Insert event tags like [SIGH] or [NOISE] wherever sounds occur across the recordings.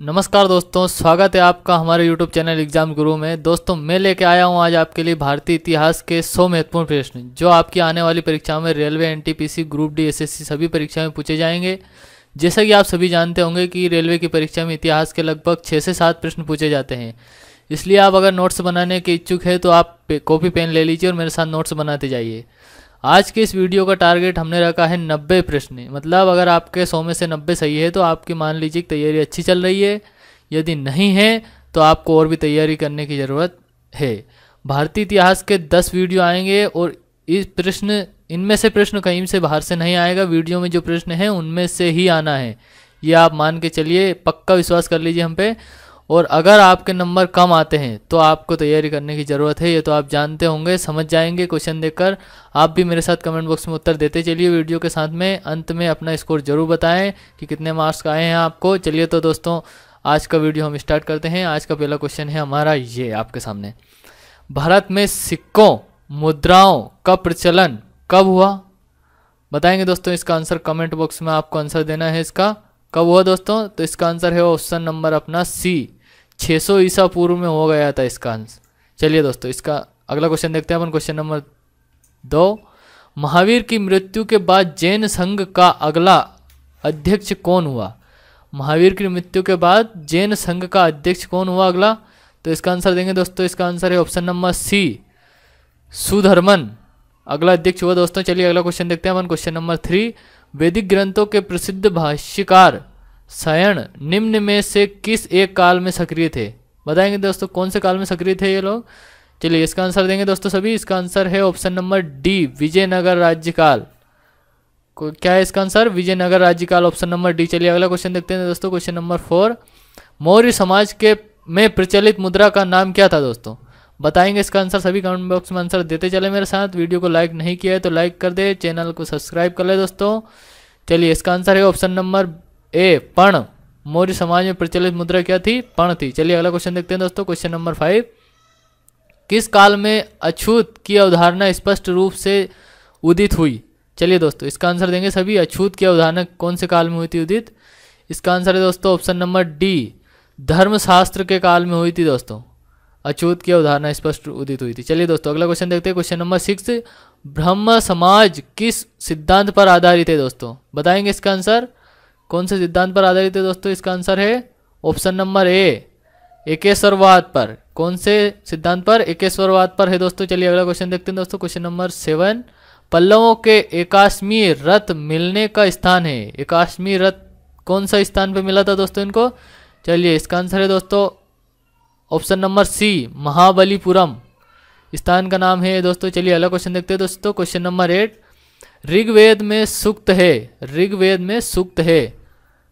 नमस्कार दोस्तों स्वागत है आपका हमारे YouTube चैनल एग्जाम गुरु में दोस्तों मैं लेके आया हूँ आज आपके लिए भारतीय इतिहास के 100 महत्वपूर्ण प्रश्न जो आपकी आने वाली परीक्षाओं में railway N group D S सभी परीक्षाओं में पूछे जाएंगे जैसा कि आप सभी जानते होंगे कि रेलवे की परीक्षा में इतिहास के लगभग छः से सात प्रश्न पूछे जाते हैं इसलिए आप अगर नोट्स बनाने के इच्छुक हैं तो आप कॉपी पेन ले लीजिए और मेरे साथ नोट्स बनाते जाइए आज के इस वीडियो का टारगेट हमने रखा है नब्बे प्रश्न मतलब अगर आपके सौ में से नब्बे सही है तो आपकी मान लीजिए कि तैयारी अच्छी चल रही है यदि नहीं है तो आपको और भी तैयारी करने की ज़रूरत है भारतीय इतिहास के दस वीडियो आएंगे और इस प्रश्न इनमें से प्रश्न कहीं से बाहर से नहीं आएगा वीडियो में जो प्रश्न है उनमें से ही आना है ये आप मान के चलिए पक्का विश्वास कर लीजिए हम पे और अगर आपके नंबर कम आते हैं तो आपको तैयारी करने की ज़रूरत है ये तो आप जानते होंगे समझ जाएंगे क्वेश्चन देखकर आप भी मेरे साथ कमेंट बॉक्स में उत्तर देते चलिए वीडियो के साथ में अंत में अपना स्कोर ज़रूर बताएं कि कितने मार्क्स आए हैं आपको चलिए तो दोस्तों आज का वीडियो हम स्टार्ट करते हैं आज का पहला क्वेश्चन है हमारा ये आपके सामने भारत में सिक्कों मुद्राओं का प्रचलन कब हुआ बताएंगे दोस्तों इसका आंसर कमेंट बॉक्स में आपको आंसर देना है इसका कब हुआ दोस्तों तो इसका आंसर है ऑप्शन नंबर अपना सी छः सौ ईसा पूर्व में हो गया था इसका आंसर चलिए दोस्तों इसका अगला क्वेश्चन देखते हैं अपन क्वेश्चन नंबर दो महावीर की मृत्यु के बाद जैन संघ का अगला अध्यक्ष कौन हुआ महावीर की मृत्यु के बाद जैन संघ का अध्यक्ष कौन हुआ अगला तो इसका आंसर देंगे दोस्तों इसका आंसर है ऑप्शन नंबर सी सुधर्मन अगला अध्यक्ष हुआ दोस्तों चलिए अगला क्वेश्चन देखते हैं अपन क्वेश्चन नंबर थ्री वैदिक ग्रंथों के प्रसिद्ध भाष्यकार सयन निम्न में से किस एक काल में सक्रिय थे बताएंगे दोस्तों कौन से काल में सक्रिय थे ये लोग चलिए इसका आंसर देंगे दोस्तों सभी इसका आंसर है ऑप्शन नंबर डी विजयनगर राज्यकाल को क्या है इसका आंसर विजयनगर राज्यकाल ऑप्शन नंबर डी चलिए अगला क्वेश्चन देखते हैं दोस्तों क्वेश्चन नंबर फोर मौर्य समाज के में प्रचलित मुद्रा का नाम क्या था दोस्तों बताएंगे इसका आंसर सभी कमेंट बॉक्स में आंसर देते चले मेरे साथ वीडियो को लाइक नहीं किया है तो लाइक कर दे चैनल को सब्सक्राइब कर ले दोस्तों चलिए इसका आंसर है ऑप्शन नंबर ए पण मौर्य समाज में प्रचलित मुद्रा क्या थी पण थी चलिए अगला क्वेश्चन देखते हैं दोस्तों क्वेश्चन नंबर फाइव किस काल में अछूत की अवधारणा स्पष्ट रूप से उदित हुई चलिए दोस्तों इसका आंसर देंगे सभी अछूत की अवधारणा कौन से काल में हुई थी उदित इसका आंसर है दोस्तों ऑप्शन नंबर डी धर्मशास्त्र के काल में हुई थी दोस्तों अछूत की अवधारणा स्पष्ट उदित हुई थी चलिए दोस्तों अगला क्वेश्चन देखते हैं क्वेश्चन नंबर सिक्स ब्रह्म समाज किस सिद्धांत पर आधारित है दोस्तों बताएंगे इसका आंसर कौन से सिद्धांत पर आधारित है दोस्तों इसका आंसर है ऑप्शन नंबर ए एकेश्वरवाद पर कौन से सिद्धांत पर एकेश्वरवाद पर है दोस्तों चलिए अगला क्वेश्चन देखते हैं दोस्तों क्वेश्चन नंबर सेवन पल्लवों के एकाश्मी रथ मिलने का स्थान है एकाश्मी रथ कौन सा स्थान पर मिला था दोस्तों इनको चलिए इसका आंसर है दोस्तों ऑप्शन नंबर सी महाबलीपुरम स्थान का नाम है दोस्तों चलिए अगला क्वेश्चन देखते हैं दोस्तों क्वेश्चन नंबर एट ऋग्वेद में सुक्त है ऋग्वेद में सुक्त है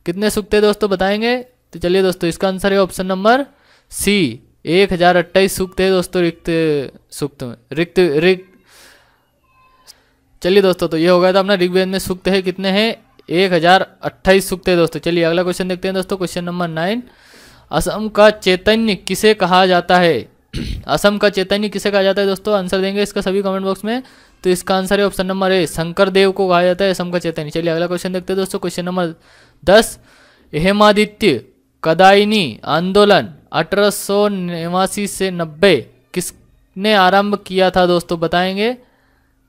कितने सूखते है दोस्तों बताएंगे तो चलिए दोस्तों इसका आंसर है ऑप्शन नंबर सी एक हजार अट्ठाईस सूखते है दोस्तों रिक्त सूक्त में रिक्त रिक्त चलिए दोस्तों तो ये हो गया था अपना ऋग्वेद में सूक्त है कितने हैं एक हजार अट्ठाईस सूखते है दोस्तों चलिए अगला क्वेश्चन देखते हैं दोस्तों क्वेश्चन नंबर नाइन असम का चैतन्य किसे कहा जाता है [CLEARS THROAT] असम का चैतन्य किसे कहा जाता है दोस्तों आंसर देंगे इसका सभी कमेंट बॉक्स में तो इसका आंसर है option number A Shankar Dev को कहा जाता है समका का चैतन्य चलिए अगला क्वेश्चन देखते हैं दोस्तों क्वेश्चन नंबर दस हेमादित्य कदायनी आंदोलन अठारह से नब्बे किसने आरंभ किया था दोस्तों बताएंगे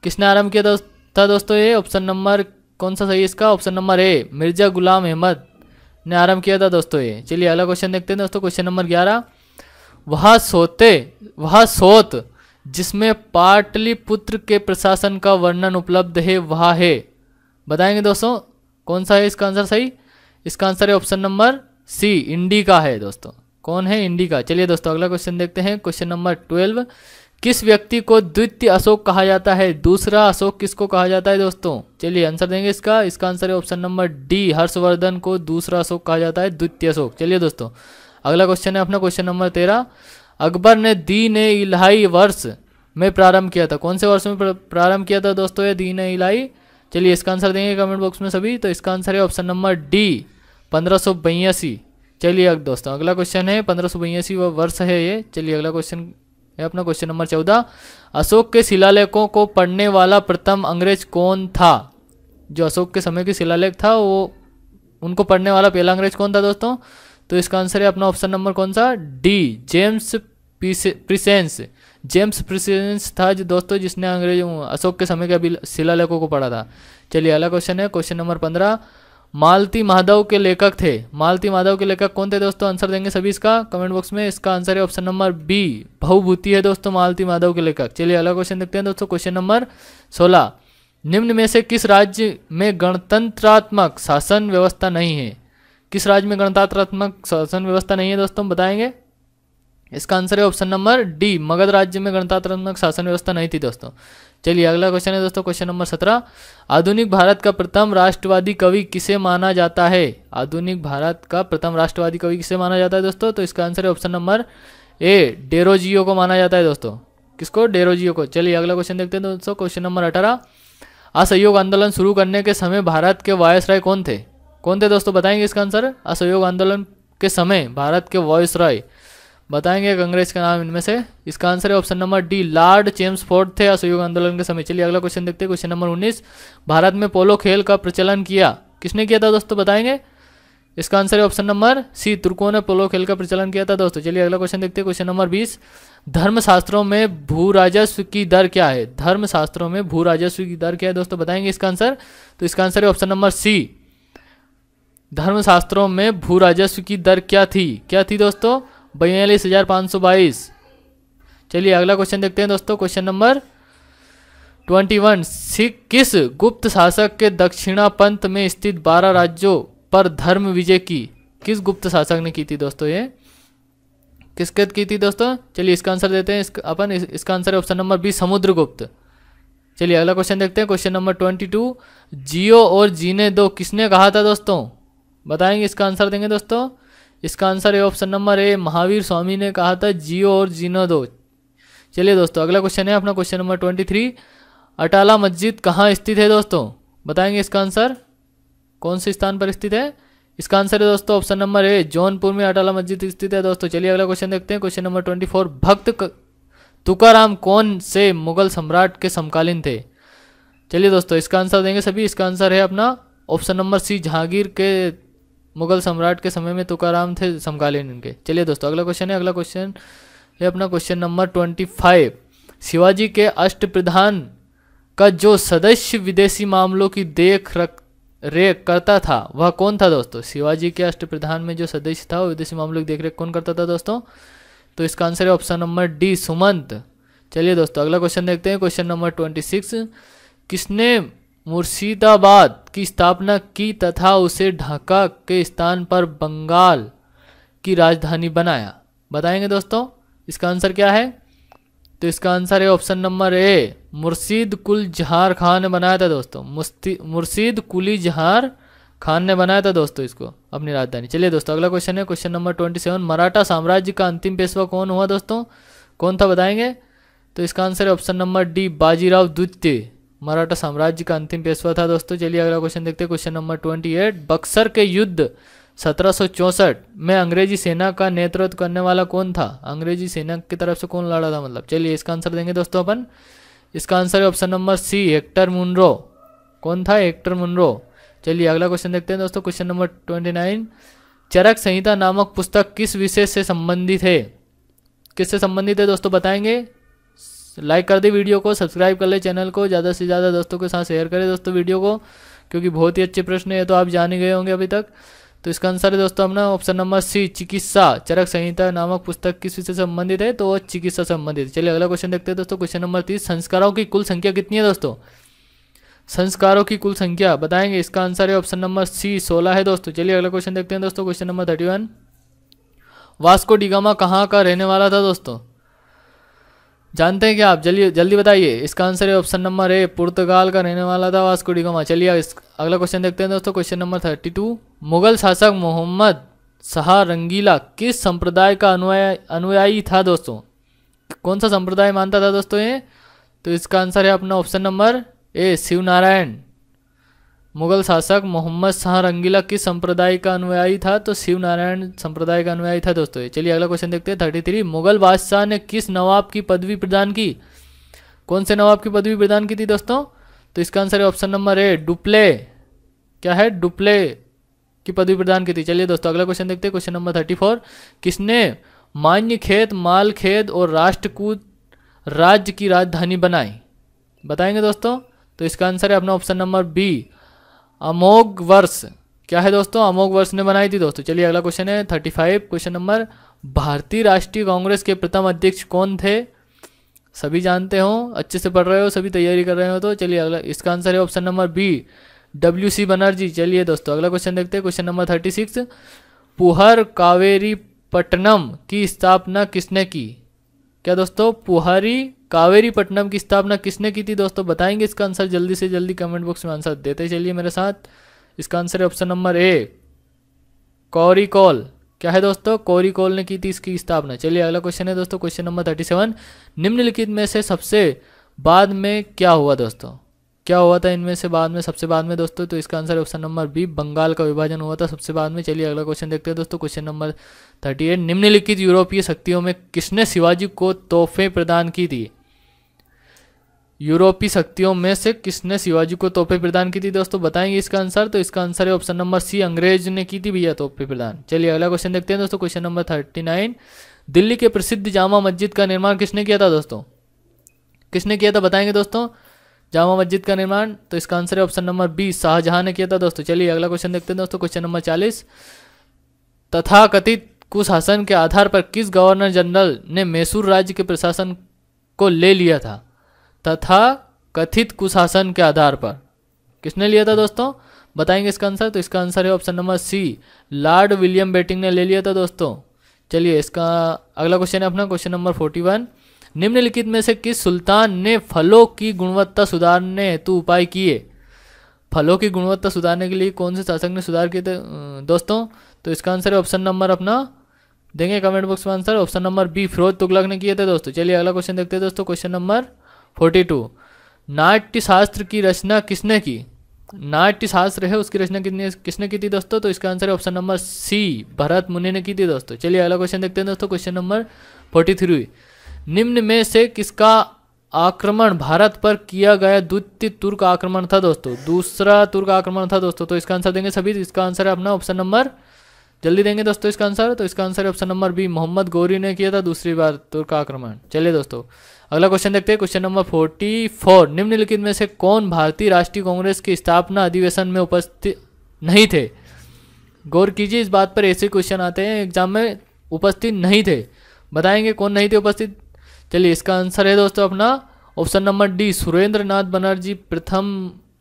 किसने आरंभ किया था दोस्तों ये ऑप्शन नंबर कौन सा सही है इसका option number A Mirza Ghulam Ahmad ने आरंभ किया था दोस्तों ये चलिए अगला क्वेश्चन देखते हैं दोस्तों क्वेश्चन नंबर ग्यारह वह सोते वह सोत जिसमें पाटलिपुत्र के प्रशासन का वर्णन उपलब्ध है वह है बताएंगे दोस्तों कौन सा है इसका आंसर सही इसका आंसर है ऑप्शन नंबर सी इंडी का है दोस्तों कौन है इंडी का चलिए दोस्तों अगला क्वेश्चन देखते हैं क्वेश्चन नंबर ट्वेल्व किस व्यक्ति को द्वितीय अशोक कहा जाता है दूसरा अशोक किसको कहा जाता है दोस्तों चलिए आंसर देंगे इसका इसका आंसर है ऑप्शन नंबर डी हर्षवर्धन को दूसरा अशोक कहा जाता है द्वितीय अशोक चलिए दोस्तों अगला क्वेश्चन है अपना क्वेश्चन नंबर तेरह अकबर ने दीन ए इलाही वर्ष में प्रारंभ किया था कौन से वर्ष में प्रारंभ किया था दोस्तों ये दीन इलाही चलिए इसका आंसर देंगे कमेंट बॉक्स में सभी तो इसका आंसर है ऑप्शन नंबर डी पंद्रह चलिए दोस्तों अगला क्वेश्चन है पंद्रह वर्ष है ये चलिए अगला क्वेश्चन है अपना क्वेश्चन नंबर चौदह अशोक के शिलालेखों को पढ़ने वाला प्रथम अंग्रेज कौन था जो अशोक के समय के शिलालेख था वो उनको पढ़ने वाला पहला अंग्रेज कौन था दोस्तों तो इसका आंसर है अपना ऑप्शन नंबर कौन सा D James Prinsep James Prinsep था जो दोस्तों जिसने अंग्रेजों अशोक के समय के अभी शिलालेखों को पढ़ा था चलिए अगला क्वेश्चन है क्वेश्चन नंबर पंद्रह मालती माधव के लेखक थे मालती माधव के लेखक कौन थे दोस्तों आंसर देंगे सभी इसका कमेंट बॉक्स में इसका आंसर है ऑप्शन नंबर बी बहुभूति है दोस्तों मालती माधव के लेखक चलिए अगला क्वेश्चन देखते हैं दोस्तों क्वेश्चन नंबर सोलह निम्न में से किस राज्य में गणतंत्रात्मक शासन व्यवस्था नहीं है किस राज्य में गणतंत्रात्मक शासन व्यवस्था नहीं है दोस्तों बताएंगे इसका आंसर है ऑप्शन नंबर डी मगध राज्य में गणतंत्रात्मक शासन व्यवस्था नहीं थी दोस्तों चलिए अगला क्वेश्चन है दोस्तों क्वेश्चन नंबर सत्रह आधुनिक भारत का प्रथम राष्ट्रवादी कवि किसे माना जाता है आधुनिक भारत का प्रथम राष्ट्रवादी कवि किसे माना जाता है दोस्तों तो इसका आंसर है ऑप्शन नंबर ए डेरोजियो को माना जाता है दोस्तों किसको डेरोजियो को चलिए अगला क्वेश्चन देखते हैं दोस्तों क्वेश्चन नंबर अठारह असहयोग आंदोलन शुरू करने के समय भारत के वायसराय कौन थे कौन थे दोस्तों बताएंगे इसका आंसर असहयोग आंदोलन के समय भारत के वॉइस रॉय बताएंगे कांग्रेस का नाम इनमें से इसका आंसर है option number D Lord Chelmsford थे असहयोग आंदोलन के समय चलिए अगला क्वेश्चन देखते हैं क्वेश्चन नंबर उन्नीस भारत में पोलो खेल का प्रचलन किया किसने किया था दोस्तों बताएंगे इसका आंसर है ऑप्शन नंबर सी तुर्कों ने पोलो खेल का प्रचलन किया था दोस्तों चलिए अगला क्वेश्चन देखते हैं क्वेश्चन नंबर बीस धर्मशास्त्रों में भू राजस्व की दर क्या है धर्मशास्त्रों में भू राजस्व की दर क्या है दोस्तों बताएंगे इसका आंसर तो इसका आंसर है ऑप्शन नंबर सी धर्मशास्त्रों में भू राजस्व की दर क्या थी क्या थी दोस्तों बयालीस हजार पाँच सौ बाईस चलिए अगला क्वेश्चन देखते हैं दोस्तों क्वेश्चन नंबर ट्वेंटी वन सिख किस गुप्त शासक के दक्षिणा पंत में स्थित बारह राज्यों पर धर्म विजय की किस गुप्त शासक ने की थी दोस्तों ये किसके की थी दोस्तों चलिए इसका आंसर देते हैं इसका अपन इसका आंसर है ऑप्शन नंबर बी समुद्रगुप्त चलिए अगला क्वेश्चन देखते हैं क्वेश्चन नंबर ट्वेंटी टू जियो और जीने दो किसने कहा था दोस्तों बताएंगे इसका आंसर देंगे दोस्तों इसका आंसर है option number A Mahavir Swami ने कहा था जियो और जीनो दो चलिए दोस्तों अगला क्वेश्चन है अपना question number twenty three Atala Masjid कहाँ स्थित है दोस्तों बताएंगे इसका आंसर कौन से स्थान पर स्थित है इसका आंसर है दोस्तों ऑप्शन नंबर ए जौनपुर में अटाला मस्जिद स्थित है दोस्तों चलिए अगला क्वेश्चन देखते हैं क्वेश्चन नंबर ट्वेंटी फोर भक्त क... तुकाराम कौन से मुगल सम्राट के समकालीन थे चलिए दोस्तों इसका आंसर देंगे सभी इसका आंसर है अपना ऑप्शन नंबर सी जहांगीर के मुगल सम्राट के समय में तुकाराम थे समकालीन इनके चलिए दोस्तों अगला क्वेश्चन है अगला क्वेश्चन ये अपना question number twenty five Shivaji के अष्ट प्रधान का जो सदस्य विदेशी मामलों की देख रख रेख करता था वह कौन था दोस्तों शिवाजी के अष्ट प्रधान में जो सदस्य था वो विदेशी मामलों की देख रेख कौन करता था दोस्तों तो इसका आंसर है ऑप्शन नंबर डी सुमंत चलिए दोस्तों अगला क्वेश्चन देखते हैं क्वेश्चन नंबर ट्वेंटी सिक्स किसने मुर्शिदाबाद की स्थापना की तथा उसे ढाका के स्थान पर बंगाल की राजधानी बनाया बताएंगे दोस्तों इसका आंसर क्या है तो इसका आंसर है ऑप्शन नंबर ए मुर्शीद कुल जहार खान ने बनाया था दोस्तों मुर्शीद कुली जहार खान ने बनाया था दोस्तों इसको अपनी राजधानी चलिए दोस्तों अगला क्वेश्चन है question number twenty seven Maratha साम्राज्य का अंतिम पेशवा कौन हुआ दोस्तों कौन था बताएंगे तो इसका आंसर है ऑप्शन नंबर डी बाजीराव द्वितीय मराठा साम्राज्य का अंतिम पेशवा था दोस्तों चलिए अगला क्वेश्चन देखते हैं question number twenty eight Buxar के युद्ध सत्रह में अंग्रेजी सेना का नेतृत्व करने वाला कौन था अंग्रेजी सेना की तरफ से कौन लड़ा था मतलब चलिए इसका आंसर देंगे दोस्तों अपन इसका आंसर है option number C Hector Munro कौन था हेक्टर मुनरो चलिए अगला क्वेश्चन देखते हैं दोस्तों question number twenty nine Charak Samhita नामक पुस्तक किस विषय से संबंधित है किससे संबंधित है दोस्तों बताएंगे लाइक तो कर दे वीडियो को सब्सक्राइब कर ले चैनल को ज़्यादा से ज़्यादा दोस्तों के साथ शेयर करें दोस्तों वीडियो को क्योंकि बहुत ही अच्छे प्रश्न है तो आप जान ही गए होंगे अभी तक तो इसका आंसर है दोस्तों अपना ऑप्शन नंबर सी चिकित्सा चरक संहिता नामक पुस्तक किस विषय संबंधित है तो चिकित्सा संबंधित चलिए अगला क्वेश्चन देखते हैं दोस्तों क्वेश्चन नंबर तीस संस्कारों की कुल संख्या कितनी है दोस्तों संस्कारों की कुल संख्या बताएंगे इसका आंसर है ऑप्शन नंबर सी सोलह है दोस्तों चलिए अगला क्वेश्चन देखते हैं दोस्तों question number thirty one Vasco da Gama कहाँ का रहने वाला था दोस्तों जानते हैं क्या आप जल्दी जल्दी बताइए इसका आंसर है ऑप्शन नंबर ए पुर्तगाल का रहने वाला था वास्को डिगामा चलिए अगला क्वेश्चन देखते हैं दोस्तों question number thirty two Mughal शासक मोहम्मद शाह रंगीला किस संप्रदाय का अनुयायी अनुयायी था दोस्तों कौन सा संप्रदाय मानता था दोस्तों ये तो इसका आंसर है अपना option number A Shiv Narayan Mughal शासक मोहम्मद शाह रंगीला किस संप्रदाय का अनुयायी था तो शिव नारायण संप्रदाय का अनुयायी था दोस्तों चलिए अगला क्वेश्चन देखते हैं थर्टी थ्री मुगल बादशाह ने किस नवाब की पदवी प्रदान की कौन से नवाब की पदवी प्रदान की थी दोस्तों तो इसका आंसर है ऑप्शन नंबर ए डुप्ले क्या है डुप्ले की पदवी प्रदान की थी चलिए दोस्तों अगला क्वेश्चन देखते हैं क्वेश्चन नंबर थर्टी फोर किसने मान्य खेत माल खेत और राष्ट्रकूत राज्य की राजधानी बनाई बताएंगे दोस्तों तो इसका आंसर है अपना ऑप्शन नंबर बी अमोघ वर्ष क्या है दोस्तों अमोघ वर्ष ने बनाई थी दोस्तों चलिए अगला क्वेश्चन है थर्टी फाइव क्वेश्चन नंबर भारतीय राष्ट्रीय कांग्रेस के प्रथम अध्यक्ष कौन थे सभी जानते हो अच्छे से पढ़ रहे हो सभी तैयारी कर रहे हो तो चलिए अगला इसका आंसर है option number B W C Banerjee चलिए दोस्तों अगला क्वेश्चन देखते हैं question number thirty six Puhar Kaveri Patnam की स्थापना किसने की क्या दोस्तों पुहरी कावेरीपट्टनम की स्थापना किसने की थी दोस्तों बताएंगे इसका आंसर जल्दी से जल्दी कमेंट बॉक्स में आंसर देते चलिए मेरे साथ इसका आंसर है ऑप्शन नंबर ए कौरिकॉल क्या है दोस्तों कौरिकॉल ने की थी इसकी स्थापना चलिए अगला क्वेश्चन है दोस्तों क्वेश्चन नंबर थर्टी सेवन निम्नलिखित में से सबसे बाद में क्या हुआ दोस्तों क्या हुआ था इनमें से बाद में सबसे बाद में दोस्तों तो इसका answer option number B Bengal का विभाजन हुआ था सबसे बाद में चलिए अगला क्वेश्चन देखते हैं दोस्तों क्वेश्चन नंबर थर्टी एट निम्नलिखित यूरोपीय शक्तियों में किसने शिवाजी को तोहफे प्रदान की थी यूरोपीय शक्तियों में से किसने शिवाजी को तोहफे प्रदान की थी दोस्तों बताएंगे इसका आंसर तो इसका आंसर है ऑप्शन नंबर सी अंग्रेज ने की थी भैया तोहफे प्रदान चलिए अगला क्वेश्चन देखते हैं दोस्तों question number thirty nine Delhi के प्रसिद्ध जामा मस्जिद का निर्माण किसने किया था दोस्तों किसने किया था बताएंगे दोस्तों जामा मस्जिद का निर्माण तो इसका आंसर है ऑप्शन नंबर बी शाहजहां ने किया था दोस्तों चलिए अगला क्वेश्चन देखते हैं दोस्तों क्वेश्चन नंबर चालीस तथा कथित कुशासन के आधार पर किस गवर्नर जनरल ने मैसूर राज्य के प्रशासन को ले लिया था तथा कथित कुशासन के आधार पर किसने लिया था दोस्तों बताएंगे इसका आंसर तो इसका आंसर है option number C Lord William Bentinck ने ले लिया था दोस्तों चलिए इसका अगला क्वेश्चन है अपना क्वेश्चन नंबर फोर्टी वन निम्नलिखित में से किस सुल्तान ने फलों की गुणवत्ता सुधारने हेतु उपाय किए फलों की गुणवत्ता सुधारने के लिए कौन से शासक ने सुधार किए थे दोस्तों तो इसका आंसर है ऑप्शन नंबर अपना देंगे कमेंट बॉक्स में answer option number B Firoz Tughlaq ने किए थे दोस्तों चलिए अगला क्वेश्चन देखते हैं दोस्तों क्वेश्चन नंबर फोर्टी टू नाट्य शास्त्र की रचना किसने की नाट्य शास्त्र है उसकी रचना कितने किसने की थी दोस्तों तो इसका आंसर है ऑप्शन नंबर सी भरत मुनि ने की थी दोस्तों चलिए अगला क्वेश्चन देखते हैं दोस्तों क्वेश्चन नंबर फोर्टी थ्री निम्न में से किसका आक्रमण भारत पर किया गया द्वितीय तुर्क आक्रमण था दोस्तों दूसरा तुर्क आक्रमण था दोस्तों तो इसका आंसर देंगे सभी इसका आंसर है अपना ऑप्शन नंबर जल्दी देंगे दोस्तों इसका आंसर तो इसका आंसर है option number B Mohammad Ghori ने किया था दूसरी बार तुर्क आक्रमण चलिए दोस्तों अगला क्वेश्चन देखते हैं क्वेश्चन नंबर फोर्टी फोर निम्नलिखित में से कौन भारतीय राष्ट्रीय कांग्रेस की स्थापना अधिवेशन में उपस्थित नहीं थे गौर कीजिए इस बात पर ऐसे क्वेश्चन आते हैं एग्जाम में उपस्थित नहीं थे बताएंगे कौन नहीं थे उपस्थित चलिए इसका आंसर है दोस्तों अपना option number D Surendra Nath Banerjee प्रथम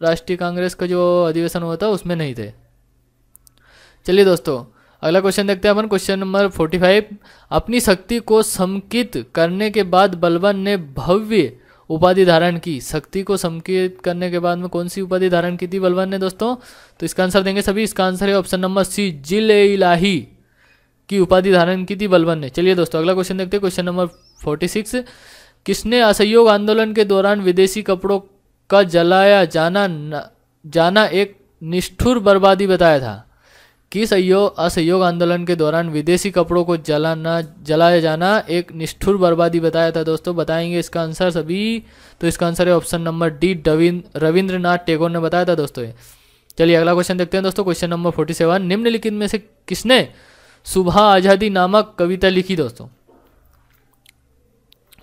राष्ट्रीय कांग्रेस का जो अधिवेशन हुआ था उसमें नहीं थे चलिए दोस्तों अगला क्वेश्चन देखते हैं अपन क्वेश्चन नंबर फोर्टी फाइव अपनी शक्ति को समकित करने के बाद बलबन ने भव्य उपाधि धारण की शक्ति को समकित करने के बाद में कौन सी उपाधि धारण की थी बलबन ने दोस्तों तो इसका आंसर देंगे सभी इसका आंसर है ऑप्शन नंबर सी जिल इलाही की उपाधि धारण की थी बलबन ने चलिए दोस्तों अगला क्वेश्चन देखते हैं क्वेश्चन नंबर फोर्टी सिक्स किसने असहयोग आंदोलन के दौरान विदेशी कपड़ों का जलाया जाना जाना एक निष्ठुर बर्बादी बताया था कि सहयोग असहयोग आंदोलन के दौरान विदेशी कपड़ों को जलाना जलाया जाना एक निष्ठुर बर्बादी बताया था दोस्तों बताएंगे इसका आंसर सभी तो इसका आंसर है option number D Rabindranath Tagore ने बताया था दोस्तों चलिए अगला क्वेश्चन देखते हैं दोस्तों क्वेश्चन नंबर फोर्टी सेवन निम्नलिखित में से किसने सुबह आज़ादी नामक कविता लिखी दोस्तों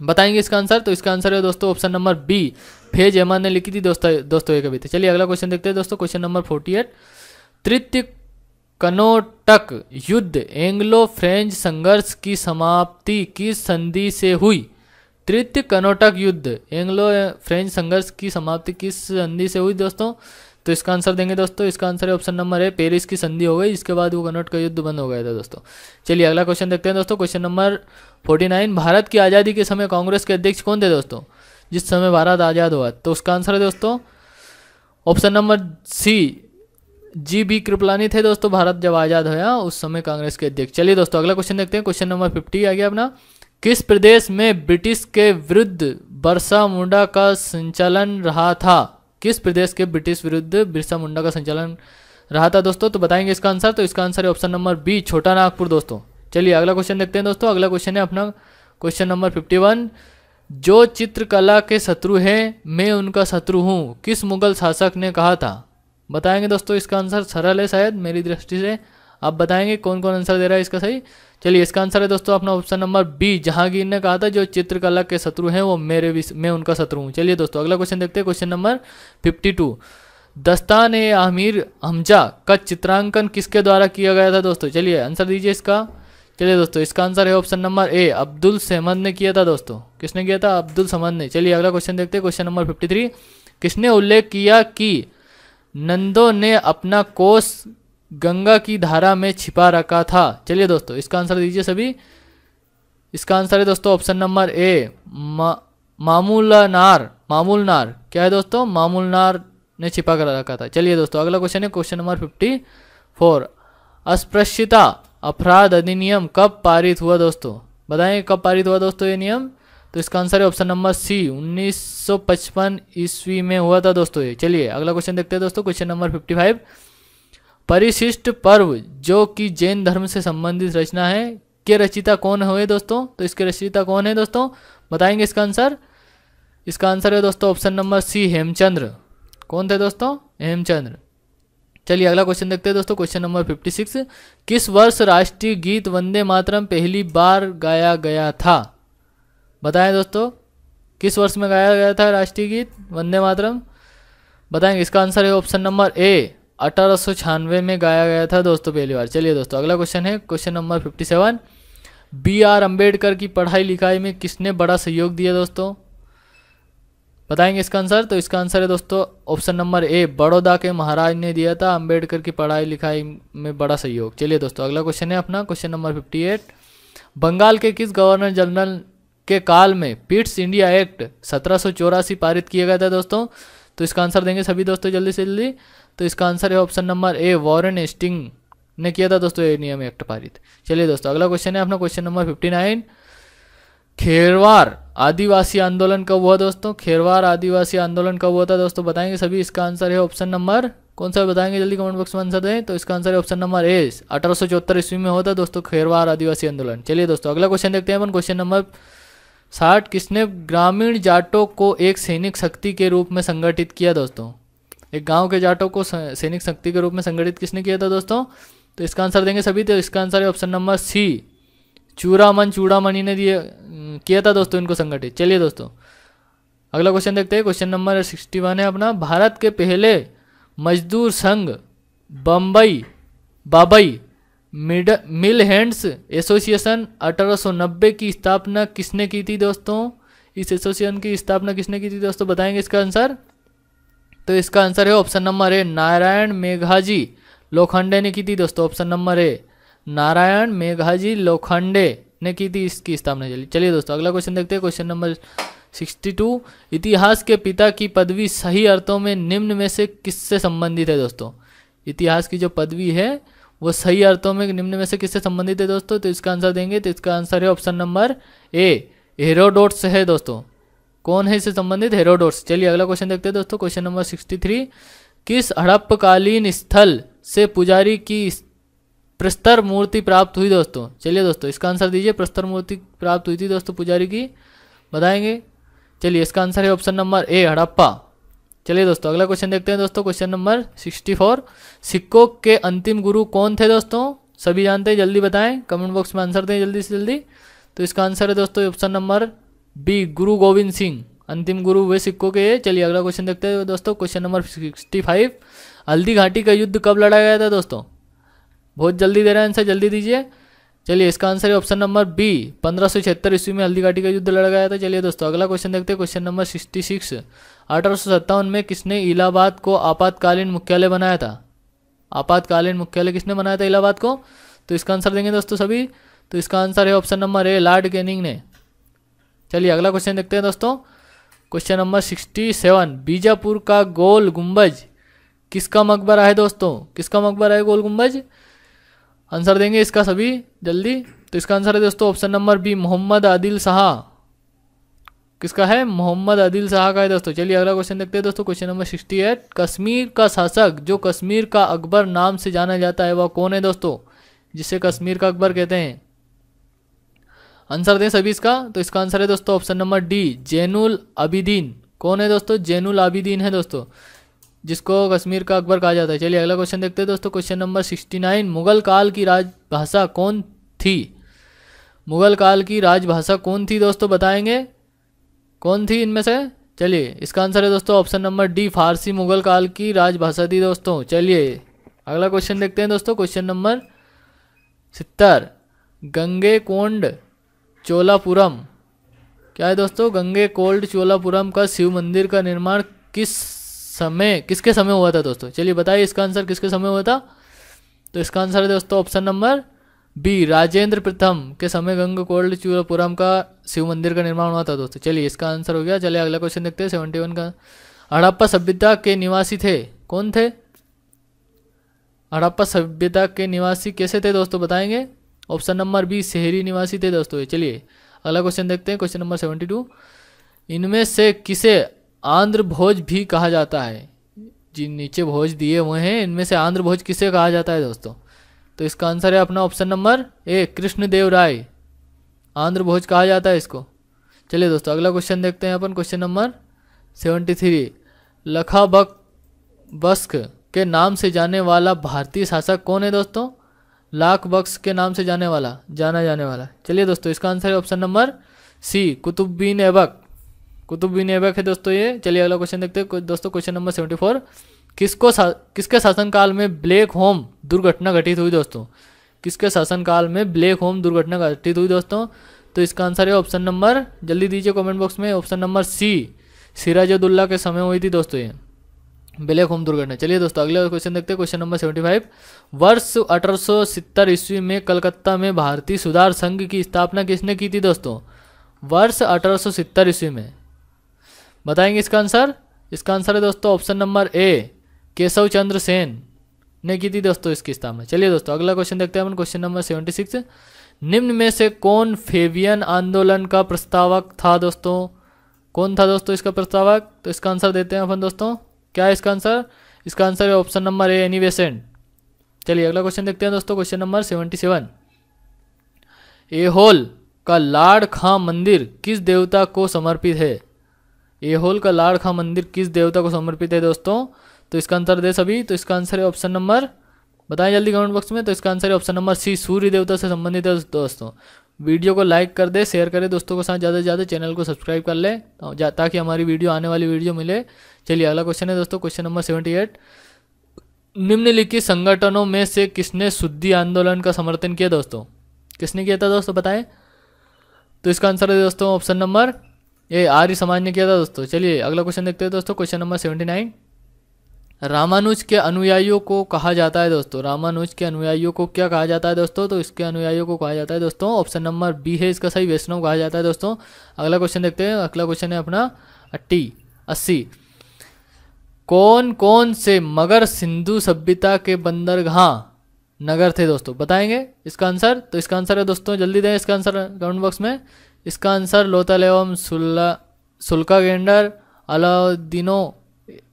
बताएंगे इसका आंसर तो इसका आंसर है दोस्तों ऑप्शन नंबर बी फेज अहमान ने लिखी थी दोस्तों दोस्तों ये कविता चलिए अगला क्वेश्चन देखते हैं दोस्तों क्वेश्चन नंबर फोर्टी एट तृतीय कनोटक युद्ध एंग्लो फ्रेंच संघर्ष की समाप्ति की संधि से हुई तृतीय कनोटक युद्ध एंग्लो फ्रेंच संघर्ष की समाप्ति किस संधि से हुई दोस्तों तो इसका आंसर देंगे दोस्तों इसका आंसर है ऑप्शन नंबर है पेरिस की संधि हो गई इसके बाद वो कनोट का युद्ध बंद हो गया था दोस्तों चलिए अगला क्वेश्चन देखते हैं दोस्तों question number forty nine Bharat की आज़ादी के समय कांग्रेस के अध्यक्ष कौन थे दोस्तों जिस समय भारत आज़ाद हुआ तो उसका आंसर है दोस्तों option number C J B Kripalani थे दोस्तों भारत जब आज़ाद होया उस समय कांग्रेस के अध्यक्ष चलिए दोस्तों अगला क्वेश्चन देखते हैं क्वेश्चन नंबर फिफ्टी आ गया अपना किस प्रदेश में ब्रिटिश के विरुद्ध बिरसा मुंडा का संचालन रहा था किस प्रदेश के ब्रिटिश विरुद्ध बिरसा मुंडा का संचालन रहा था दोस्तों तो बताएंगे इसका आंसर तो इसका आंसर है ऑप्शन नंबर बी छोटा नागपुर दोस्तों चलिए अगला क्वेश्चन देखते हैं दोस्तों अगला क्वेश्चन है अपना क्वेश्चन नंबर फिफ्टी वन जो चित्रकला के शत्रु हैं मैं उनका शत्रु हूँ किस मुगल शासक ने कहा था बताएंगे दोस्तों इसका आंसर सरल है शायद मेरी दृष्टि से आप बताएंगे कौन कौन आंसर दे रहा है इसका सही चलिए इसका आंसर है दोस्तों अपना ऑप्शन नंबर बी जहांगीर ने कहा था जो चित्रकला के शत्रु हैं वो मेरे भी मैं उनका शत्रु हूँ चलिए दोस्तों अगला क्वेश्चन देखते हैं question number fifty two Dastan ए आमिर हमजा का चित्रांकन किसके द्वारा किया गया था दोस्तों चलिए आंसर दीजिए इसका चलिए दोस्तों इसका आंसर है option number A Abdul Samad ने किया था दोस्तों किसने किया था अब्दुल समद ने चलिए अगला क्वेश्चन देखते हैं क्वेश्चन नंबर फिफ्टी थ्री किसने उल्लेख किया कि नंदो ने अपना कोष गंगा की धारा में छिपा रखा था चलिए दोस्तों इसका आंसर दीजिए सभी इसका आंसर है दोस्तों ऑप्शन नंबर ए मा, मामूलनार मामूलनार क्या है दोस्तों मामूलनार ने छिपा कर रखा था चलिए दोस्तों अगला क्वेश्चन है क्वेश्चन नंबर फिफ्टी फोर अस्पृश्यता अपराध अधिनियम कब पारित हुआ दोस्तों बताएं कब पारित हुआ दोस्तों ये नियम तो इसका आंसर है ऑप्शन नंबर सी 1955 ईस्वी में हुआ था दोस्तों ये चलिए अगला क्वेश्चन देखते हैं दोस्तों क्वेश्चन नंबर 55 परिशिष्ट पर्व जो कि जैन धर्म से संबंधित रचना है के रचिता कौन हुए दोस्तों तो इसके रचिता कौन है दोस्तों बताएंगे इसका आंसर इसका आंसर है दोस्तों ऑप्शन नंबर सी हेमचंद्र कौन थे दोस्तों हेमचंद्र चलिए अगला क्वेश्चन देखते हैं दोस्तों क्वेश्चन नंबर फिफ्टी सिक्स किस वर्ष राष्ट्रीय गीत वंदे मातरम पहली बार गाया गया था बताएं दोस्तों किस वर्ष में गाया गया था राष्ट्रीय गीत वंदे मातरम बताएंगे इसका आंसर है ऑप्शन नंबर ए अठारह में गाया गया था दोस्तों पहली बार चलिए दोस्तों अगला क्वेश्चन है question number fifty seven B R Ambedkar की पढ़ाई लिखाई में किसने बड़ा सहयोग दिया दोस्तों बताएंगे इसका आंसर तो इसका आंसर है दोस्तों ऑप्शन नंबर ए बड़ौदा के महाराज ने दिया था अंबेडकर की पढ़ाई लिखाई में बड़ा सहयोग चलिए दोस्तों अगला क्वेश्चन है अपना question number fifty eight Bengal के किस गवर्नर जनरल के काल में पिट्स इंडिया एक्ट सत्रह पारित किया गया था दोस्तों तो इसका आंसर देंगे सभी दोस्तों जल्दी से जल्दी तो इसका आंसर है option number A Warren Hastings ने किया था दोस्तों ये नियम एक्ट पारित चलिए दोस्तों अगला क्वेश्चन है अपना question number fifty nine Kherwar आदिवासी आंदोलन कब हुआ दोस्तों खेरवार आदिवासी आंदोलन कब हुआ था दोस्तों बताएंगे सभी इसका आंसर है ऑप्शन नंबर कौन सा बताएंगे जल्दी कमेंट बॉक्स में आंसर दें तो इसका आंसर है ऑप्शन नंबर ए अठारह ईस्वी में होता है दोस्तों खेरवार आदिवासी आंदोलन चलिए दोस्तों अगला क्वेश्चन देखते हैं अपन क्वेश्चन नंबर साठ किसने ग्रामीण जाटों को एक सैनिक शक्ति के रूप में संगठित किया दोस्तों एक गांव के जाटों को सैनिक शक्ति के रूप में संगठित किसने किया था दोस्तों तो इसका आंसर देंगे सभी तो इसका आंसर है ऑप्शन नंबर सी चूड़ामन ने दिए किया था दोस्तों इनको संगठित चलिए दोस्तों अगला क्वेश्चन देखते हैं क्वेश्चन नंबर सिक्सटी वन है अपना भारत के पहले मजदूर संघ बम्बई बाबई मिड मिल हैंड्स एसोसिएशन अठारह की स्थापना किसने की थी दोस्तों इस एसोसिएशन की स्थापना किसने की थी दोस्तों बताएंगे इसका आंसर तो इसका आंसर है ऑप्शन नंबर है नारायण मेघाजी लोखंडे ने की थी दोस्तों ऑप्शन नंबर है नारायण मेघाजी लोखंडे ने की थी इसकी स्थापना चली चलिए दोस्तों अगला क्वेश्चन देखते हैं क्वेश्चन नंबर 62 इतिहास के पिता की पदवी सही अर्थों में निम्न में से किससे संबंधित है दोस्तों इतिहास की जो पदवी है वो सही अर्थों में निम्न में से किससे संबंधित है दोस्तों तो इसका आंसर देंगे तो इसका आंसर है ऑप्शन नंबर ए हेरोडोट्स है दोस्तों कौन है इससे संबंधित हेरोडोट्स चलिए अगला क्वेश्चन देखते हैं दोस्तों क्वेश्चन नंबर सिक्सटी थ्री किस हड़प्पकालीन स्थल से पुजारी की प्रस्तर मूर्ति प्राप्त हुई दोस्तों चलिए दोस्तों इसका आंसर दीजिए प्रस्तर मूर्ति प्राप्त हुई थी दोस्तों पुजारी की बताएंगे चलिए इसका आंसर है ऑप्शन नंबर ए हड़प्पा चलिए दोस्तों अगला क्वेश्चन देखते हैं दोस्तों क्वेश्चन नंबर सिक्सटी फोर सिक्कों के अंतिम गुरु कौन थे दोस्तों सभी जानते हैं जल्दी बताएं कमेंट बॉक्स में आंसर दें जल्दी से जल्दी तो इसका आंसर है दोस्तों ऑप्शन नंबर बी गुरु गोविंद सिंह अंतिम गुरु वे सिक्कों के चलिए अगला क्वेश्चन देखते हैं दोस्तों क्वेश्चन नंबर सिक्सटी फाइव हल्दी घाटी का युद्ध कब लड़ा गया था दोस्तों बहुत जल्दी दे रहे हैं आंसर जल्दी दीजिए चलिए इसका आंसर है ऑप्शन नंबर बी पंद्रह सौ छिहत्तर ईस्वी में हल्दी घाटी का युद्ध लड़ा गया था चलिए दोस्तों अगला क्वेश्चन देखते हैं क्वेश्चन नंबर सिक्सटी सिक्स अठारह में किसने इलाहाबाद को आपातकालीन मुख्यालय बनाया था आपातकालीन मुख्यालय किसने बनाया था इलाहाबाद को तो इसका आंसर देंगे दोस्तों सभी तो इसका आंसर है option number A Lord Canning ने चलिए अगला क्वेश्चन देखते हैं दोस्तों question number sixty seven Bijapur का गोल गुंबज किसका मकबरा है दोस्तों किसका मकबरा है गोल गुंबज आंसर देंगे इसका सभी जल्दी तो इसका आंसर है दोस्तों option number B Mohammed Adil Shah किसका है मोहम्मद आदिल शाह का है दोस्तों चलिए अगला क्वेश्चन देखते हैं दोस्तों question number sixty eight Kashmir का शासक जो कश्मीर का अकबर नाम से जाना जाता है वह कौन है दोस्तों जिसे कश्मीर का अकबर कहते हैं आंसर दें सभी इसका तो इसका आंसर है दोस्तों option number D Zainul Abidin कौन है दोस्तों जैनुल आबिदीन है दोस्तों जिसको कश्मीर का अकबर कहा जाता है चलिए अगला क्वेश्चन देखते हैं दोस्तों question number sixty nine Mughal काल की राजभाषा कौन थी मुगल काल की राजभाषा कौन थी दोस्तों बताएंगे कौन थी इनमें से चलिए इसका आंसर है दोस्तों option number D Farsi Mughal काल की राजभाषा थी दोस्तों चलिए अगला क्वेश्चन देखते हैं दोस्तों क्वेश्चन नंबर सितर गंगे कोंड चोलापुरम क्या है दोस्तों गंगे कोल्ड चोलापुरम का शिव मंदिर का निर्माण किस समय किसके समय हुआ था दोस्तों चलिए बताइए इसका आंसर किसके समय हुआ था तो इसका आंसर है दोस्तों ऑप्शन नंबर बी राजेंद्र प्रथम के समय गंगकोल्ड चूरपुरम का शिव मंदिर का निर्माण हुआ था दोस्तों चलिए इसका आंसर हो गया चलिए अगला क्वेश्चन देखते हैं सेवेंटी वन का हड़प्पा सभ्यता के निवासी थे कौन थे हड़प्पा सभ्यता के निवासी कैसे थे दोस्तों बताएंगे ऑप्शन नंबर बी शहरी निवासी थे दोस्तों चलिए अगला क्वेश्चन देखते हैं क्वेश्चन नंबर सेवेंटी टू इनमें से किसे आंध्र भोज भी कहा जाता है जिन नीचे भोज दिए हुए हैं इनमें से आंध्र भोज किसे कहा जाता है दोस्तों तो इसका आंसर है अपना option number A Krishnadeva Raya Andhra Bhoja कहा जाता है इसको चलिए दोस्तों अगला क्वेश्चन देखते हैं अपन क्वेश्चन नंबर सेवेंटी थ्री लखा बक बस्क के नाम से जाने वाला भारतीय शासक कौन है दोस्तों लाख बक्स के नाम से जाने वाला जाना जाने वाला चलिए दोस्तों इसका आंसर है option number C Qutbuddin Aibak Qutbuddin Aibak है दोस्तों ये चलिए अगला क्वेश्चन देखते हैं दोस्तों क्वेश्चन नंबर सेवेंटी फोर किसको सा, किसके शासनकाल में ब्लैक होम दुर्घटना घटित हुई दोस्तों किसके शासनकाल में ब्लैक होम दुर्घटना घटित हुई दोस्तों तो इसका आंसर है ऑप्शन नंबर जल्दी दीजिए कमेंट बॉक्स में ऑप्शन नंबर सी सिराजुद्दौला के समय हुई थी दोस्तों ये ब्लैक होम दुर्घटना चलिए दोस्तों अगले क्वेश्चन देखते हैं क्वेश्चन नंबर सेवेंटी फाइव वर्ष अठारह ईस्वी में कलकत्ता में भारतीय सुधार संघ की स्थापना किसने की थी दोस्तों वर्ष अठारह ईस्वी में बताएंगे इसका आंसर इसका आंसर है दोस्तों option number A Keshav Chandra Sen ने की थी दोस्तों इसकी स्थापना चलिए दोस्तों अगला क्वेश्चन देखते हैं अपन क्वेश्चन नंबर सेवेंटी सिक्स निम्न में से कौन फेवियन आंदोलन का प्रस्तावक था दोस्तों कौन था दोस्तों इसका प्रस्तावक तो इसका आंसर देते हैं अपन दोस्तों क्या है इसका आंसर इसका आंसर है option number A Annie Besant चलिए अगला क्वेश्चन देखते हैं दोस्तों question number seventy seven Aihole का लाड खां मंदिर किस देवता को समर्पित है एहोल का लाड खां मंदिर किस देवता को समर्पित है दोस्तों तो इसका आंसर दे सभी तो इसका आंसर है ऑप्शन नंबर बताएं जल्दी कमेंट बॉक्स में तो इसका आंसर है ऑप्शन नंबर सी सूर्य देवता से संबंधित है दोस्तों वीडियो को लाइक कर दे शेयर करें दोस्तों के साथ ज़्यादा से ज़्यादा चैनल को सब्सक्राइब कर ले तो ताकि हमारी वीडियो आने वाली वीडियो मिले चलिए अगला क्वेश्चन है दोस्तों क्वेश्चन नंबर सेवेंटी एट निम्नलिखित संगठनों में से किसने शुद्धि आंदोलन का समर्थन किया दोस्तों किसने किया था दोस्तों बताएं तो इसका आंसर है दोस्तों ऑप्शन नंबर ए आर्य समाज ने किया था दोस्तों चलिए अगला क्वेश्चन देखते हैं दोस्तों question number seventy nine Ramanuja के अनुयायियों को कहा जाता है दोस्तों रामानुज के अनुयायियों को क्या कहा जाता है दोस्तों तो इसके अनुयायियों को कहा जाता है दोस्तों ऑप्शन नंबर बी है इसका सही वैष्णव कहा जाता है दोस्तों अगला क्वेश्चन देखते हैं अगला क्वेश्चन है अपना अट्टी अस्सी कौन कौन से मगर सिंधु सभ्यता के बंदरगाह नगर थे दोस्तों बताएंगे इसका आंसर तो इसका आंसर है दोस्तों जल्दी दें इसका आंसर कमेंट बॉक्स में इसका आंसर लोतल एवं सुल्ला सुल्का गेंडर अलाउद्दीनो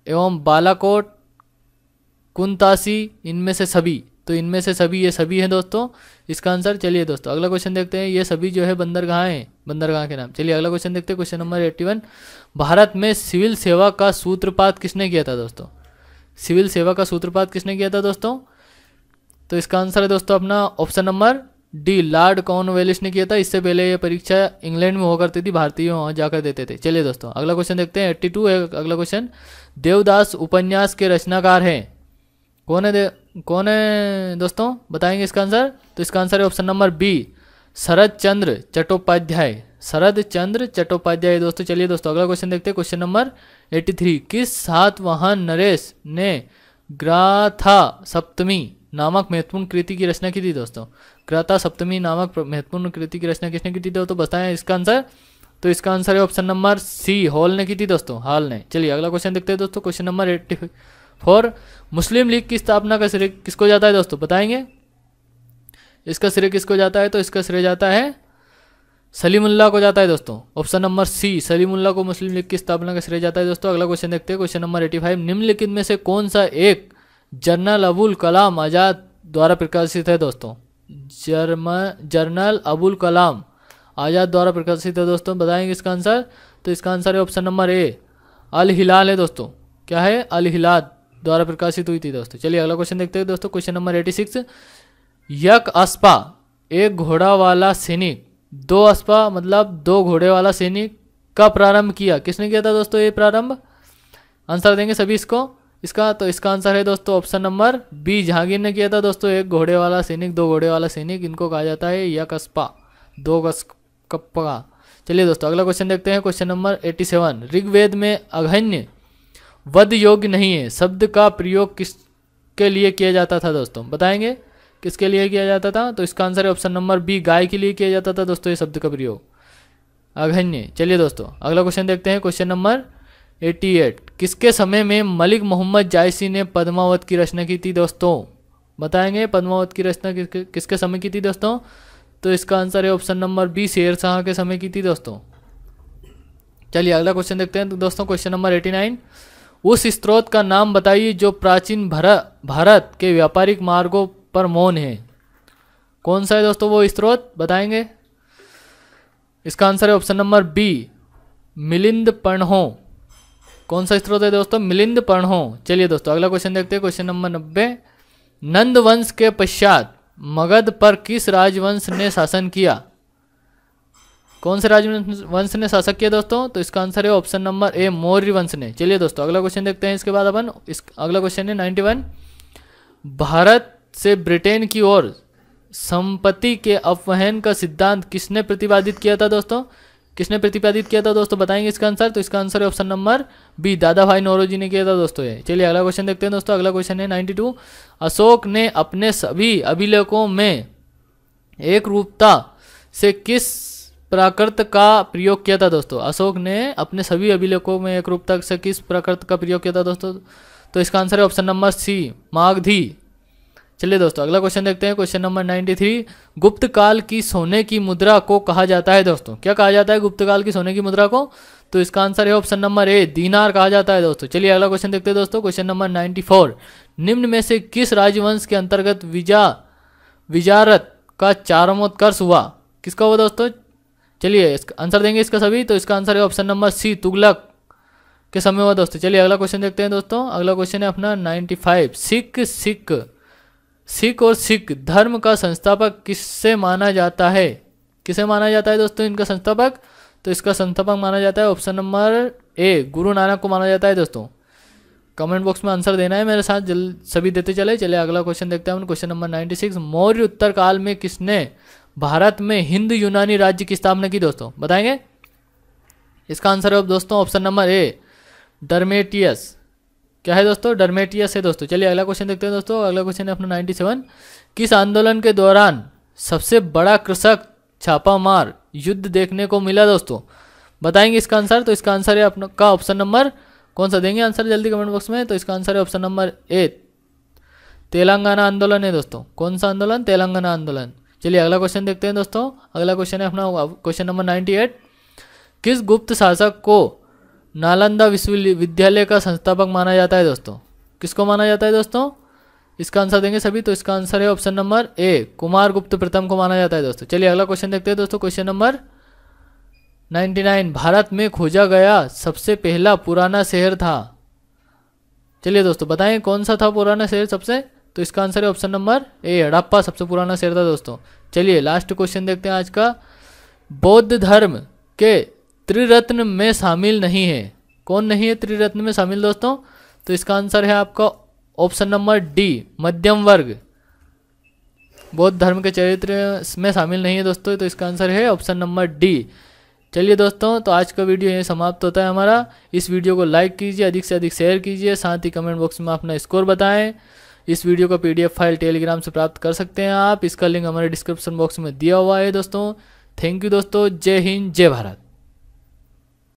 एवं बालाकोट कुन इनमें से सभी तो इनमें से सभी ये सभी हैं दोस्तों इसका आंसर चलिए दोस्तों अगला क्वेश्चन देखते हैं ये सभी जो है बंदरगाह हैं बंदरगाह के नाम चलिए अगला क्वेश्चन देखते हैं question number eighty one Bharat में सिविल सेवा का सूत्रपात किसने किया था दोस्तों सिविल सेवा का सूत्रपात किसने किया था दोस्तों तो इसका आंसर है दोस्तों अपना option number D Lord Cornwallis ने किया था इससे पहले ये परीक्षा इंग्लैंड में हो करती थी भारतीय वहाँ जाकर देते थे चलिए दोस्तों अगला क्वेश्चन देखते हैं एट्टी टू है अगला क्वेश्चन देवदास उपन्यास के रचनाकार हैं कौन है दे कौन है दोस्तों बताएंगे इसका आंसर तो इसका आंसर है option number B Sharat Chandra Chattopadhyay Sharat Chandra Chattopadhyay दोस्तों चलिए दोस्तों अगला क्वेश्चन देखते हैं क्वेश्चन नंबर 83 किस वाहन नरेश ने ग्राथा सप्तमी नामक महत्वपूर्ण कृति की रचना की थी दोस्तों ग्राथा सप्तमी नामक महत्वपूर्ण कृति की रचना किसने की थी दोस्तों तो बताएं इसका आंसर तो इसका आंसर है ऑप्शन नंबर सी हॉल ने की थी दोस्तों हॉल ने चलिए अगला क्वेश्चन देखते हैं दोस्तों question number eighty four Muslim League की स्थापना का श्रेय किसको जाता है दोस्तों बताएंगे इसका श्रेय किसको जाता है तो इसका श्रेय जाता है सलीमुल्ला को जाता है दोस्तों ऑप्शन नंबर सी सलीमुल्ला को मुस्लिम लीग की स्थापना का श्रेय जाता है दोस्तों अगला क्वेश्चन देखते हैं क्वेश्चन नंबर एटी फाइव निम्नलिखित में से कौन सा एक जर्नल अबुल कलाम आज़ाद द्वारा प्रकाशित है दोस्तों जर्म जर्नल अबुल कलाम आज़ाद द्वारा प्रकाशित है दोस्तों बताएंगे इसका आंसर तो इसका आंसर है ऑप्शन नंबर ए अल हिलाल है दोस्तों क्या है अल हिलाल द्वारा प्रकाशित हुई थी दोस्तों चलिए अगला क्वेश्चन देखते हैं दोस्तों क्वेश्चन नंबर एटी सिक्स यक अस्पा एक घोड़ा वाला सैनिक दो अस्पा मतलब दो घोड़े वाला सैनिक का प्रारंभ किया किसने किया था दोस्तों ये प्रारंभ आंसर देंगे सभी इसको इसका तो इसका आंसर है दोस्तों ऑप्शन नंबर बी जहांगीर ने किया था दोस्तों एक घोड़े वाला सैनिक दो घोड़े वाला सैनिक इनको कहा जाता है यक अस्पा दो कस्पा चलिए दोस्तों अगला क्वेश्चन देखते हैं question number eighty seven Rigveda में अघन्य वध योग्य नहीं है शब्द का प्रयोग किसके लिए किया जाता था दोस्तों बताएंगे किसके लिए किया जाता था तो इसका आंसर है ऑप्शन नंबर बी गाय के लिए किया जाता था दोस्तों ये शब्द का प्रयोग अघन्य चलिए दोस्तों अगला क्वेश्चन देखते हैं क्वेश्चन नंबर 88 किसके समय में मलिक मोहम्मद जायसी ने पद्मावत की रचना की थी दोस्तों बताएंगे पद्मावत की रचना किसके किसके समय की थी दोस्तों तो इसका आंसर है ऑप्शन नंबर बी शेर शाह के समय की थी दोस्तों चलिए अगला क्वेश्चन देखते हैं तो दोस्तों क्वेश्चन नंबर एटी नाइन उस स्त्रोत का नाम बताइए जो प्राचीन भारत भारत के व्यापारिक मार्गों पर मौन है कौन सा है दोस्तों वो स्त्रोत बताएंगे इसका आंसर है option number B Milinda Panho कौन सा स्त्रोत है दोस्तों मिलिंद पणहो चलिए दोस्तों अगला क्वेश्चन देखते हैं क्वेश्चन नंबर नब्बे नंद वंश के पश्चात मगध पर किस राजवंश ने शासन किया कौन से राजवंश ने शासक किया दोस्तों तो इसका आंसर है ऑप्शन नंबर ए मौर्य वंश ने चलिए दोस्तों अगला क्वेश्चन देखते हैं इसके बाद अपन इस अगला क्वेश्चन है नाइन्टी वन भारत से ब्रिटेन की ओर संपत्ति के अपवहन का सिद्धांत किसने प्रतिपादित किया था दोस्तों किसने प्रतिपादित किया था दोस्तों बताएंगे इसका आंसर तो इसका आंसर है ऑप्शन नंबर बी दादा भाई नोरोजी ने किया था दोस्तों ये चलिए अगला क्वेश्चन देखते हैं दोस्तों अगला क्वेश्चन है नाइन्टी टू अशोक ने अपने सभी अभिलेखों में एक रूपता से किस प्राकृत का प्रयोग किया था दोस्तों अशोक ने अपने सभी अभिलेखों में एक रूप तक से किस प्राकृत का प्रयोग किया था दोस्तों तो इसका आंसर है ऑप्शन नंबर सी माघधी चलिए दोस्तों अगला क्वेश्चन देखते हैं क्वेश्चन नंबर 93 गुप्त काल की सोने की मुद्रा को कहा जाता है दोस्तों क्या कहा जाता है गुप्त काल की सोने की मुद्रा को तो इसका आंसर है ऑप्शन नंबर ए दीनार कहा जाता है दोस्तों चलिए अगला क्वेश्चन देखते हैं दोस्तों क्वेश्चन नंबर फोर निम्न में से किस राजवंश के अंतर्गत विजा विजारत का चारमोत्कर्ष हुआ किसका हुआ दोस्तों चलिए इसका आंसर देंगे इसका सभी तो इसका आंसर है ऑप्शन नंबर सी तुगलक के समय हुआ दोस्तों चलिए अगला क्वेश्चन देखते हैं दोस्तों अगला क्वेश्चन है अपना नाइन्टी फाइव सिख सिख सिख और सिख धर्म का संस्थापक किससे माना जाता है किसे माना जाता है दोस्तों इनका संस्थापक तो इसका संस्थापक माना जाता है ऑप्शन नंबर ए गुरु नानक को माना जाता है दोस्तों कमेंट बॉक्स में आंसर देना है मेरे साथ जल्द सभी देते चले चले अगला क्वेश्चन देखते हैं हम question number ninety six Maurya उत्तर काल में किसने भारत में हिंद यूनानी राज्य की स्थापना की दोस्तों बताएंगे इसका आंसर है दोस्तों ऑप्शन नंबर ए डरमेटियस क्या है दोस्तों डरमेटियस है दोस्तों चलिए अगला क्वेश्चन देखते हैं दोस्तों अगला क्वेश्चन है अपना नाइनटी सेवन किस आंदोलन के दौरान सबसे बड़ा कृषक छापामार युद्ध देखने को मिला दोस्तों बताएंगे इसका आंसर तो इसका आंसर है अपना का ऑप्शन नंबर कौन सा देंगे आंसर जल्दी कमेंट बॉक्स में तो इसका आंसर है ऑप्शन नंबर ए तेलंगाना आंदोलन है दोस्तों कौन सा आंदोलन तेलंगाना आंदोलन चलिए अगला क्वेश्चन देखते हैं दोस्तों अगला क्वेश्चन है अपना क्वेश्चन नंबर नाइनटी एट किस गुप्त शासक को नालंदा विश्वविद्यालय का संस्थापक माना जाता है दोस्तों किसको माना जाता है दोस्तों इसका आंसर देंगे सभी तो इसका आंसर है ऑप्शन नंबर ए कुमार गुप्त प्रथम को माना जाता है दोस्तों चलिए अगला क्वेश्चन देखते हैं दोस्तों क्वेश्चन नंबर 99 भारत में खोजा गया सबसे पहला पुराना शहर था चलिए दोस्तों बताएं कौन सा था पुराना शहर सबसे तो इसका आंसर है ऑप्शन नंबर ए हड़प्पा सबसे पुराना शहर था दोस्तों चलिए लास्ट क्वेश्चन देखते हैं आज का बौद्ध धर्म के त्रिरत्न में शामिल नहीं है कौन नहीं है त्रिरत्न में शामिल दोस्तों तो इसका आंसर है आपका ऑप्शन नंबर डी मध्यम वर्ग बौद्ध धर्म के चरित्र में शामिल नहीं है दोस्तों तो इसका आंसर है ऑप्शन नंबर डी चलिए दोस्तों तो आज का वीडियो यहीं समाप्त होता है हमारा इस वीडियो को लाइक कीजिए अधिक से अधिक शेयर कीजिए साथ ही कमेंट बॉक्स में अपना स्कोर बताएं इस वीडियो का पीडीएफ फाइल टेलीग्राम से प्राप्त कर सकते हैं आप इसका लिंक हमारे डिस्क्रिप्शन बॉक्स में दिया हुआ है दोस्तों थैंक यू दोस्तों जय हिंद जय भारत